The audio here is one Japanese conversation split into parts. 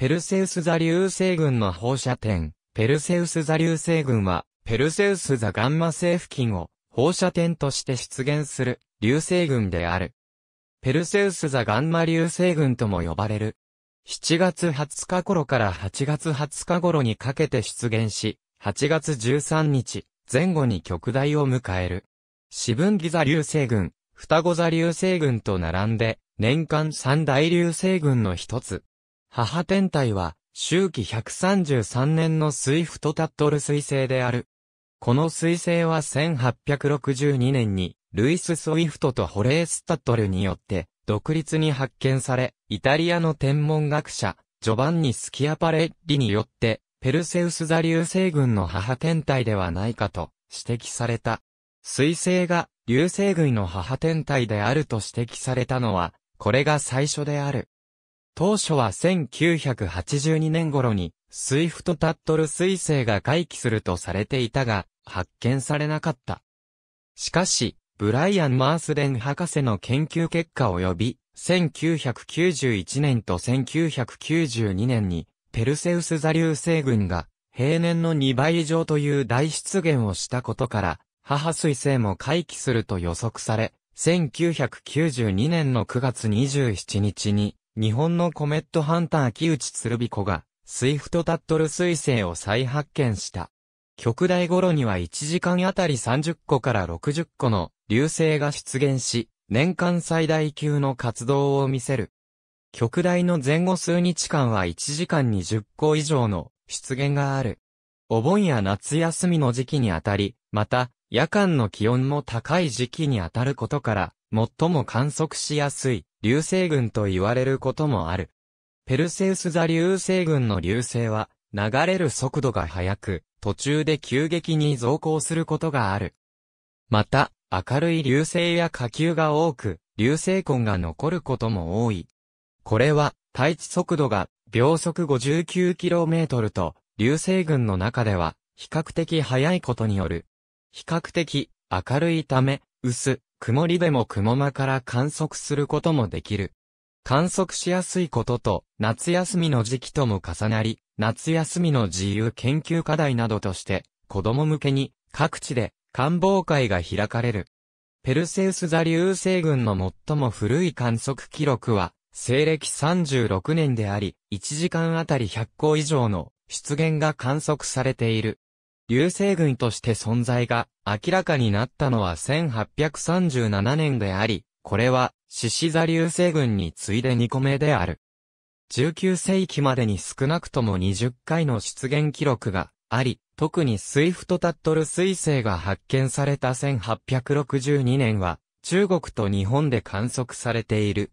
ペルセウス座流星群の放射点、ペルセウス座流星群は、ペルセウス座ガンマ星付近を放射点として出現する流星群である。ペルセウス座ガンマ流星群とも呼ばれる。7月20日頃から8月20日頃にかけて出現し、8月13日前後に極大を迎える。四分ギ座流星群、双子座流星群と並んで、年間三大流星群の一つ。母天体は、周期133年のスイフトタットル彗星である。この彗星は1862年に、ルイス・ソイフトとホレースタットルによって、独立に発見され、イタリアの天文学者、ジョバンニ・スキアパレッリによって、ペルセウス座流星群の母天体ではないかと指摘された。彗星が流星群の母天体であると指摘されたのは、これが最初である。当初は1982年頃に、スイフトタットル彗星が回帰するとされていたが、発見されなかった。しかし、ブライアン・マースデン博士の研究結果及び、1991年と1992年に、ペルセウス座流星群が、平年の2倍以上という大出現をしたことから、母彗星も回帰すると予測され、1992年の9月27日に、日本のコメットハンター木内鶴彦が、スイフトタットル彗星を再発見した。極大頃には1時間あたり30個から60個の流星が出現し、年間最大級の活動を見せる。極大の前後数日間は1時間に10個以上の出現がある。お盆や夏休みの時期にあたり、また、夜間の気温も高い時期にあたることから、最も観測しやすい。流星群と言われることもある。ペルセウス座流星群の流星は、流れる速度が速く、途中で急激に増高することがある。また、明るい流星や火球が多く、流星痕が残ることも多い。これは、大地速度が秒速 59km と、流星群の中では、比較的速いことによる。比較的、明るいため、薄、曇りでも雲間から観測することもできる。観測しやすいことと、夏休みの時期とも重なり、夏休みの自由研究課題などとして、子供向けに、各地で、官房会が開かれる。ペルセウス座流星群の最も古い観測記録は、西暦36年であり、1時間あたり100個以上の出現が観測されている。流星群として存在が明らかになったのは1837年であり、これは獅子座流星群に次いで2個目である。19世紀までに少なくとも20回の出現記録があり、特にスイフトタットル彗星が発見された1862年は、中国と日本で観測されている。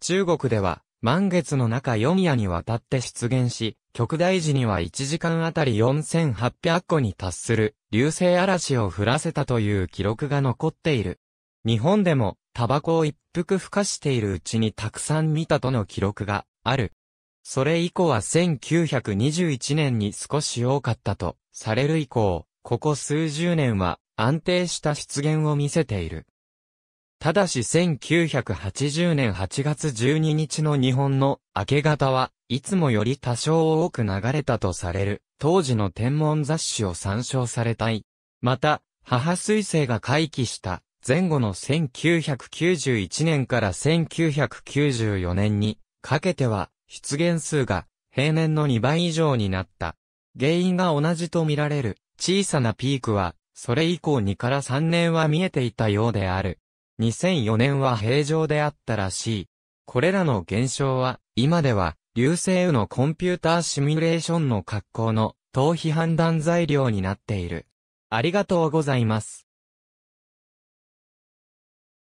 中国では、満月の中4夜にわたって出現し、極大時には1時間あたり4800個に達する流星嵐を降らせたという記録が残っている。日本でもタバコを一服吹かしているうちにたくさん見たとの記録がある。それ以降は1921年に少し多かったとされる以降、ここ数十年は安定した出現を見せている。ただし1980年8月12日の日本の明け方はいつもより多少多く流れたとされる当時の天文雑誌を参照されたい。また、母彗星が回帰した前後の1991年から1994年にかけては出現数が平年の2倍以上になった。原因が同じとみられる小さなピークはそれ以降2から3年は見えていたようである。2004年は平常であったらしい。これらの現象は、今では、流星雨のコンピューターシミュレーションの格好の、逃避判断材料になっている。ありがとうございます。